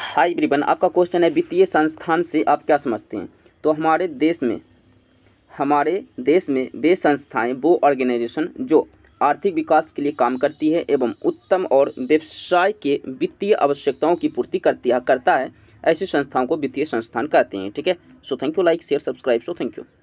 high ब्रिबन आपका question है वित्तीय संस्थान से आप क्या समझते हैं तो हमारे देश में हमारे देश में वे संस्थाएं वो ऑर्गेनाइजेशन जो आर्थिक विकास के लिए काम करती है एवं उत्तम और व्यवसाय के वित्तीय आवश्यकताओं की पूर्ति करती है करता है ऐसी संस्थाओं को वित्तीय संस्थान कहते हैं ठीक है so thank you like share subscribe so thank you